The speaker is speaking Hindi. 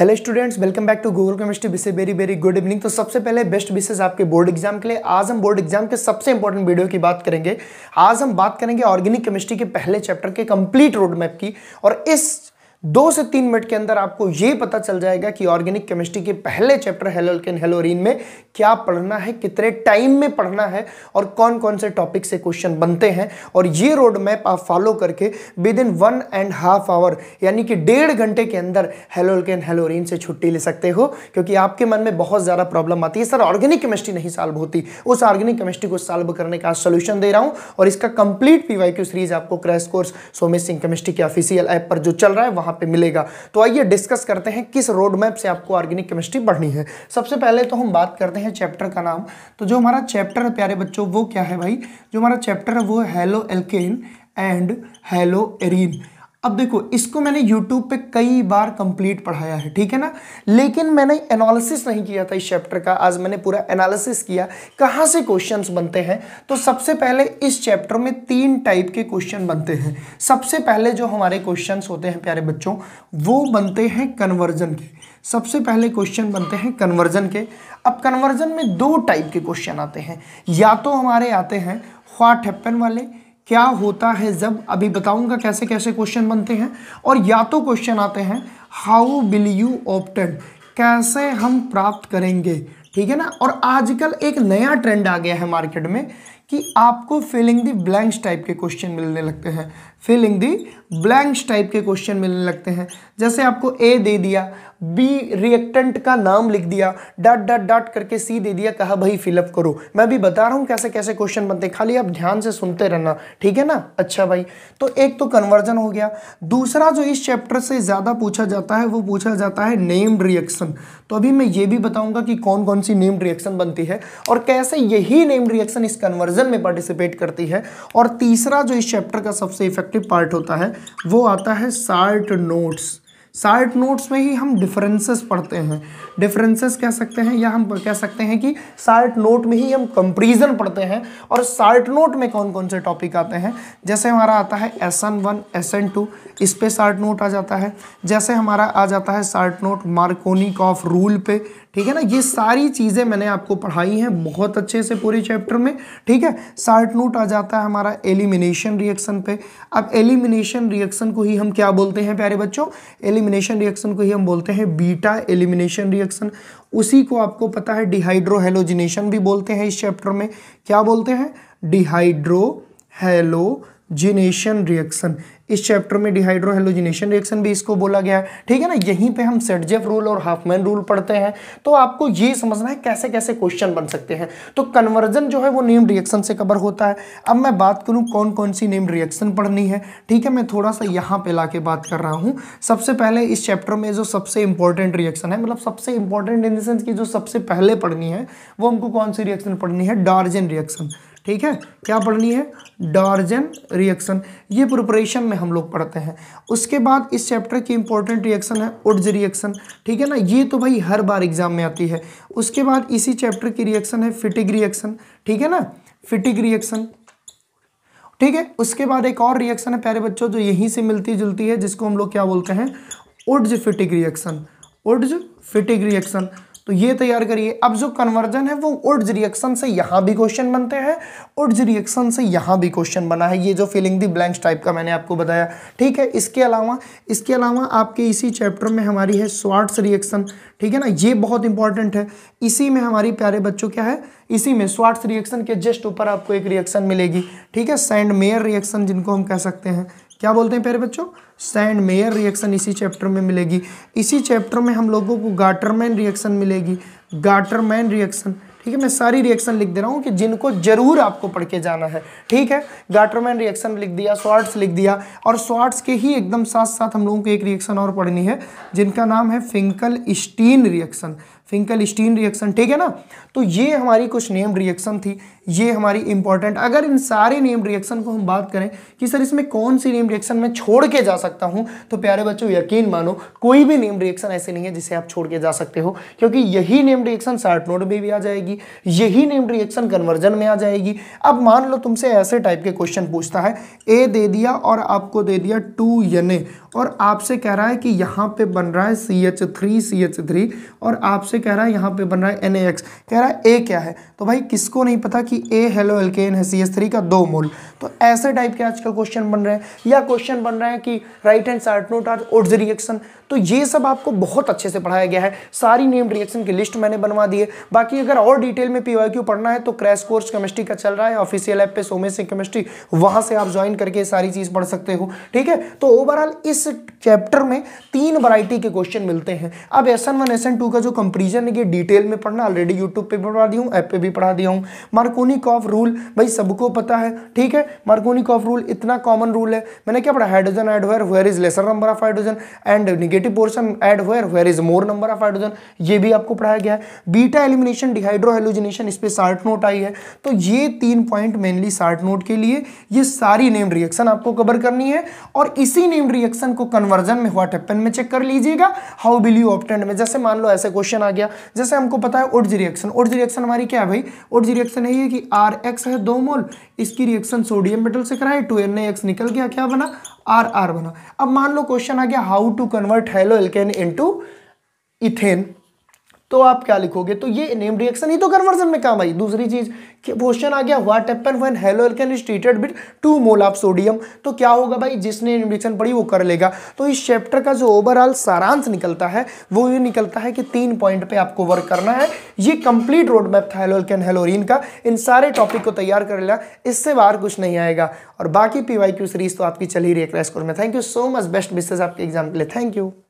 hello students welcome back to Google chemistry विषय वेरी वेरी गुड इवनिंग तो सबसे पहले बेस्ट विशेष आपके बोर्ड एग्जाम के लिए आज हम बोर्ड एग्जाम के सबसे इंपॉर्टेंट वीडियो की बात करेंगे आज हम बात करेंगे ऑर्गेनिक केमिस्ट्री के पहले चैप्टर के कंप्लीट रोड मैप की और इस दो से तीन मिनट के अंदर आपको ये पता चल जाएगा कि ऑर्गेनिक केमिस्ट्री के पहले चैप्टर हेलोल्केन हेलोरिन में क्या पढ़ना है कितने टाइम में पढ़ना है और कौन कौन से टॉपिक से क्वेश्चन बनते हैं और ये रोड मैप आप फॉलो करके within one and half hour यानी कि डेढ़ घंटे के अंदर हेलोल्केन हेलोरिन से छुट्टी ले सकते हो क्योंकि आपके मन में बहुत ज़्यादा प्रॉब्लम आती है सर ऑर्गेनिक केमिस्ट्री नहीं सॉल्व होती उस ऑर्गेनिक केमिस्ट्री को सॉल्व करने का सोल्यूशन दे रहा हूँ और इसका कंप्लीट पी सीरीज आपको crash course Somesh Singh chemistry के ऑफिशियल ऐप पर जो चल रहा है वहाँ यहां पे मिलेगा तो आइए डिस्कस करते हैं किस रोड मैप से आपको ऑर्गेनिक केमिस्ट्री पढ़नी है सबसे पहले तो हम बात करते हैं चैप्टर का नाम तो जो हमारा चैप्टर है प्यारे बच्चों वो क्या है भाई जो हमारा चैप्टर है वो halo haloalkane and haloarene अब देखो इसको मैंने YouTube पे कई बार कंप्लीट पढ़ाया है ठीक है ना लेकिन मैंने एनालिसिस नहीं किया था इस चैप्टर का आज मैंने पूरा एनालिसिस किया कहाँ से क्वेश्चंस बनते हैं तो सबसे पहले इस चैप्टर में तीन टाइप के क्वेश्चन बनते हैं सबसे पहले जो हमारे क्वेश्चंस होते हैं प्यारे बच्चों वो बनते हैं कन्वर्जन के सबसे पहले क्वेश्चन बनते हैं कन्वर्जन के अब कन्वर्जन में दो टाइप के क्वेश्चन आते हैं या तो हमारे आते हैं ह्वाट हैपन वाले क्या होता है जब अभी बताऊंगा कैसे कैसे क्वेश्चन बनते हैं और या तो क्वेश्चन आते हैं हाउ विल यू ऑप्टेड कैसे हम प्राप्त करेंगे ठीक है ना और आजकल एक नया ट्रेंड आ गया है मार्केट में कि आपको फिलिंग दी ब्लैंक्स टाइप के क्वेश्चन मिलने लगते हैं फिलिंग दी ब्लैंक्स टाइप के क्वेश्चन मिलने लगते हैं जैसे आपको ए दे दिया बी रिएक्टेंट का नाम लिख दिया डॉट डॉट डॉट करके सी दे दिया कहा भाई फिलअप करो मैं भी बता रहा हूँ कैसे कैसे क्वेश्चन बनते हैं खाली आप ध्यान से सुनते रहना ठीक है ना अच्छा भाई तो एक तो कन्वर्जन हो गया दूसरा जो इस चैप्टर से ज़्यादा पूछा जाता है वो पूछा जाता है नेम रिएक्शन तो अभी मैं ये भी बताऊँगा कि कौन कौन सी नेम रिएक्शन बनती है और कैसे यही नेम रिएक्शन इस कन्वर्जन डिवीजन में पार्टिसिपेट करती है और तीसरा जो इस चैप्टर का सबसे इफेक्टिव पार्ट होता है वो आता है सार्ट नोट्स सार्ट नोट्स में ही हम डिफरेंसेस पढ़ते हैं डिफरेंसेस कह सकते हैं या हम कह सकते हैं कि सार्ट नोट में ही हम कंपेरिजन पढ़ते हैं और सार्ट नोट में कौन कौन से टॉपिक आते हैं जैसे हमारा आता है S N one S N two इस पर सार्ट नोट आ जाता है जैसे हमारा आ जाता है short note Markovnikov rule पे ठीक है ना ये सारी चीज़ें मैंने आपको पढ़ाई हैं बहुत अच्छे से पूरे चैप्टर में ठीक है सार्ट नोट आ जाता है हमारा एलिमिनेशन रिएक्शन पे अब एलिमिनेशन रिएक्शन को ही हम क्या बोलते हैं प्यारे बच्चों एलिमिनेशन रिएक्शन को ही हम बोलते हैं बीटा एलिमिनेशन रिएक्शन उसी को आपको पता है डिहाइड्रोहेलोजिनेशन भी बोलते हैं इस चैप्टर में क्या बोलते हैं डिहाइड्रो हेलो जिनेशन रिएक्शन इस चैप्टर में डिहाइड्रोहेलोजिनेशन रिएक्शन भी इसको बोला गया है ठीक है ना यहीं पे हम सेटजेफ रूल और हाफमैन रूल पढ़ते हैं तो आपको ये समझना है कैसे कैसे क्वेश्चन बन सकते हैं तो कन्वर्जन जो है वो नेम रिएक्शन से कवर होता है अब मैं बात करूँ कौन कौन सी नेम रिएक्शन पढ़नी है ठीक है मैं थोड़ा सा यहाँ पर ला बात कर रहा हूँ सबसे पहले इस चैप्टर में जो सबसे इंपॉर्टेंट रिएक्शन है मतलब सबसे इंपॉर्टेंट इन देंस की जो सबसे पहले पढ़नी है वो हमको कौन सी रिएक्शन पढ़नी है डार्जन रिएक्शन ठीक है क्या पढ़नी है डार्जन रिएक्शन ये प्रिपरेशन में हम लोग पढ़ते हैं उसके बाद इस चैप्टर की इंपॉर्टेंट रिएक्शन है उड्ज रिएक्शन ठीक है ना ये तो भाई हर बार एग्जाम में आती है उसके बाद इसी चैप्टर की रिएक्शन है फिटिक रिएक्शन ठीक है ना फिटिक रिएक्शन ठीक है उसके बाद एक और रिएक्शन है प्यारे बच्चों जो यहीं से मिलती जुलती है जिसको हम लोग क्या बोलते हैं उड्ज फिटिक रिएक्शन उड्ज फिटिक रिएक्शन तो ये तैयार करिए अब जो कन्वर्जन है वो उर्ज रिएक्शन से यहाँ भी क्वेश्चन बनते हैं उर्ज रिएक्शन से यहाँ भी क्वेश्चन बना है ये जो फिलिंग दी ब्लैंक्स टाइप का मैंने आपको बताया ठीक है इसके अलावा इसके अलावा आपके इसी चैप्टर में हमारी है स्वार्ट्स रिएक्शन ठीक है ना ये बहुत इंपॉर्टेंट है इसी में हमारी प्यारे बच्चों क्या है इसी में स्वार्ट्स रिएक्शन के जस्ट ऊपर आपको एक रिएक्शन मिलेगी ठीक है सैंड मेयर रिएक्शन जिनको हम कह सकते हैं क्या बोलते हैं प्यारे बच्चों सैंड मेयर रिएक्शन इसी चैप्टर में मिलेगी इसी चैप्टर में हम लोगों को गाटरमैन रिएक्शन मिलेगी गाटरमैन रिएक्शन ठीक है मैं सारी रिएक्शन लिख दे रहा हूँ कि जिनको जरूर आपको पढ़ के जाना है ठीक है गाटरमैन रिएक्शन लिख दिया स्वार्ट्स लिख दिया और स्वार्ट्स के ही एकदम साथ साथ हम लोगों को एक रिएक्शन और पढ़नी है जिनका नाम है Finkelstein reaction Finkelstein reaction ठीक है ना तो ये हमारी कुछ नेम रिएक्शन थी ये हमारी इंपॉर्टेंट अगर इन सारे नेम रिएक्शन को हम बात करें कि सर इसमें कौन सी नेम रिएक्शन मैं छोड़ के जा सकता हूं तो प्यारे बच्चों यकीन मानो कोई भी नेम रिएक्शन ऐसे नहीं है जिसे आप छोड़ के जा सकते हो क्योंकि यही नेम रिएक्शन शार्ट नोट में भी आ जाएगी यही नेम रिएक्शन कन्वर्जन में आ जाएगी अब मान लो तुमसे ऐसे टाइप के क्वेश्चन पूछता है ए दे दिया और आपको दे दिया टू एन और आपसे कह रहा है कि यहाँ पे बन रहा है C H three C H three और आपसे कह रहा है यहाँ पे बन रहा है एन ए एक्स कह रहा है ए क्या है तो भाई किसको नहीं पता कि ए हेलो एल्केन है सी एस थ्री का दो मोल तो ऐसे टाइप के आजकल क्वेश्चन बन रहे हैं या क्वेश्चन बन रहे हैं कि राइट हैंड साइड नोट आर ओड्स रिएक्शन तो ये सब आपको बहुत अच्छे से पढ़ाया गया है सारी नेम रिएक्शन की लिस्ट मैंने बनवा दी है बाकी अगर और डिटेल में पी पढ़ना है तो क्रैश कोर्स केमिस्ट्री का चल रहा है ऑफिशियल ऐप पे सोमे से केमिस्ट्री वहाँ से आप ज्वाइन करके सारी चीज़ पढ़ सकते हो ठीक है तो ओवरऑल इस चैप्टर में तीन वरायटी के क्वेश्चन मिलते हैं अब S N one S N two का जो कंपेरिजन है ये डिटेल में पढ़ना ऑलरेडी यूट्यूब पे पढ़ा दिया हूँ ऐप पे भी पढ़ा दिया हूँ मार्कोनी कॉफ रूल भाई सबको पता है ठीक है मार्कोनी कॉफ रूल इतना कॉमन रूल है मैंने क्या पढ़ा hydrogen add where where is lesser number of hydrogen and negative portion add where where is more number of hydrogen ये भी आपको पढ़ाया गया है बीटा एलिमिनेशन डिहाइड्रो हेलोजिनेशन इस पर शार्ट नोट आई है तो ये तीन पॉइंट मेनली शार्ट नोट के लिए ये सारी नेम रिएक्शन आपको कवर करनी है और इसी नेम रिएक्शन को कन्वर्ट कन्वर्जन में हुआ टेपन में चेक कर लीजिएगा हाउ विल यू ऑप्टेंड में जैसे मान लो ऐसे क्वेश्चन आ गया जैसे हमको पता है उर्ज रिएक्शन उर्ज रिएक्शन हमारी क्या है भाई उर्ज रिएक्शन यही है कि आर एक्स है दो मोल इसकी रिएक्शन सोडियम मेटल से कराए टू एन एक्स निकल गया क्या बना आर आर बना अब मान लो क्वेश्चन आ गया how to convert haloalkane into ethane तो आप क्या लिखोगे तो ये नेम रिएक्शन ही तो कन्वर्जन में काम आई दूसरी चीज क्वेश्चन आ गया what happen when haloalkane is treated with two mole of sodium तो क्या होगा भाई जिसने नेम रिएक्शन पढ़ी वो कर लेगा तो इस चैप्टर का जो ओवरऑल सारांश निकलता है वो ये निकलता है कि तीन पॉइंट पे आपको वर्क करना है ये कंप्लीट रोड मैप था हेलो एल्केन हेलोरिन का इन सारे टॉपिक को तैयार कर लिया इससे बाहर कुछ नहीं आएगा और बाकी पी सीरीज तो आपकी चल ही रही है क्रैश कोर्स में thank you so much best wishes आपके एग्जाम के लिए थैंक यू